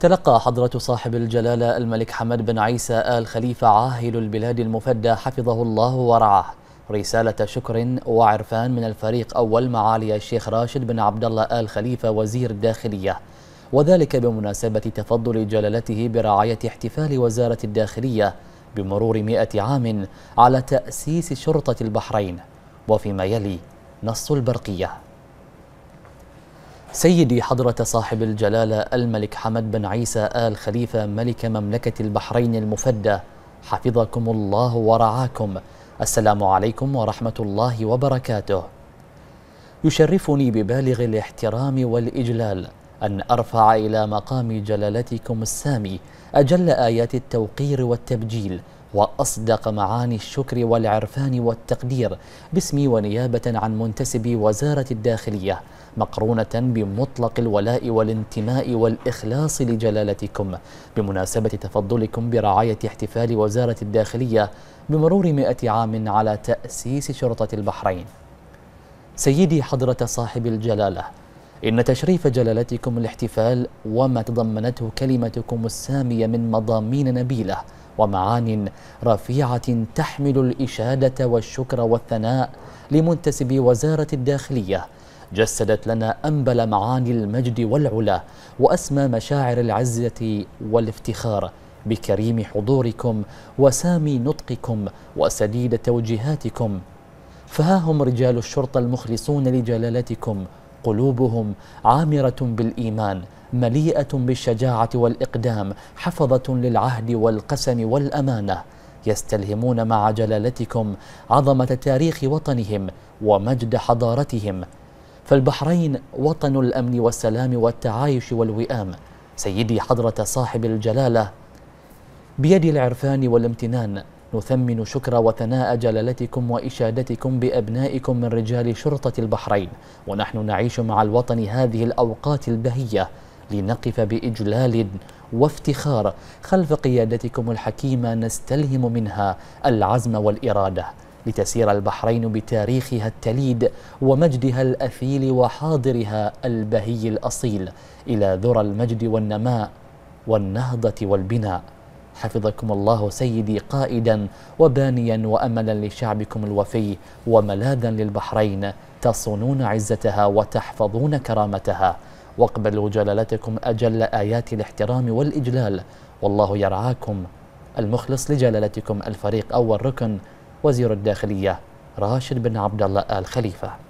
تلقى حضرة صاحب الجلالة الملك حمد بن عيسى آل خليفة عاهل البلاد المفدى حفظه الله ورعاه رسالة شكر وعرفان من الفريق أول معالي الشيخ راشد بن عبد الله آل خليفة وزير الداخلية وذلك بمناسبة تفضل جلالته برعاية احتفال وزارة الداخلية بمرور مئة عام على تأسيس شرطة البحرين وفيما يلي نص البرقيه سيدي حضرة صاحب الجلالة الملك حمد بن عيسى آل خليفة ملك مملكة البحرين المفدى حفظكم الله ورعاكم السلام عليكم ورحمة الله وبركاته يشرفني ببالغ الاحترام والإجلال أن أرفع إلى مقام جلالتكم السامي أجل آيات التوقير والتبجيل وأصدق معاني الشكر والعرفان والتقدير باسمي ونيابة عن منتسبي وزارة الداخلية مقرونة بمطلق الولاء والانتماء والإخلاص لجلالتكم بمناسبة تفضلكم برعاية احتفال وزارة الداخلية بمرور مئة عام على تأسيس شرطة البحرين سيدي حضرة صاحب الجلالة إن تشريف جلالتكم الاحتفال وما تضمنته كلمتكم السامية من مضامين نبيلة ومعان رفيعة تحمل الإشادة والشكر والثناء لمنتسبي وزارة الداخلية جسدت لنا أنبل معاني المجد والعلا وأسمى مشاعر العزة والافتخار بكريم حضوركم وسامي نطقكم وسديد توجيهاتكم فها هم رجال الشرطة المخلصون لجلالتكم قلوبهم عامرة بالإيمان مليئة بالشجاعة والإقدام حفظة للعهد والقسم والأمانة يستلهمون مع جلالتكم عظمة تاريخ وطنهم ومجد حضارتهم فالبحرين وطن الأمن والسلام والتعايش والوئام سيدي حضرة صاحب الجلالة بيد العرفان والامتنان نثمن شكر وثناء جلالتكم وإشادتكم بأبنائكم من رجال شرطة البحرين ونحن نعيش مع الوطن هذه الأوقات البهية لنقف بإجلال وافتخار خلف قيادتكم الحكيمة نستلهم منها العزم والإرادة لتسير البحرين بتاريخها التليد ومجدها الأثيل وحاضرها البهي الأصيل إلى ذرى المجد والنماء والنهضة والبناء حفظكم الله سيدي قائدا وبانيا وأملا لشعبكم الوفي وملاذا للبحرين تصونون عزتها وتحفظون كرامتها واقبلوا جلالتكم أجل آيات الاحترام والإجلال والله يرعاكم المخلص لجلالتكم الفريق أول ركن وزير الداخلية راشد بن عبد الله آل خليفة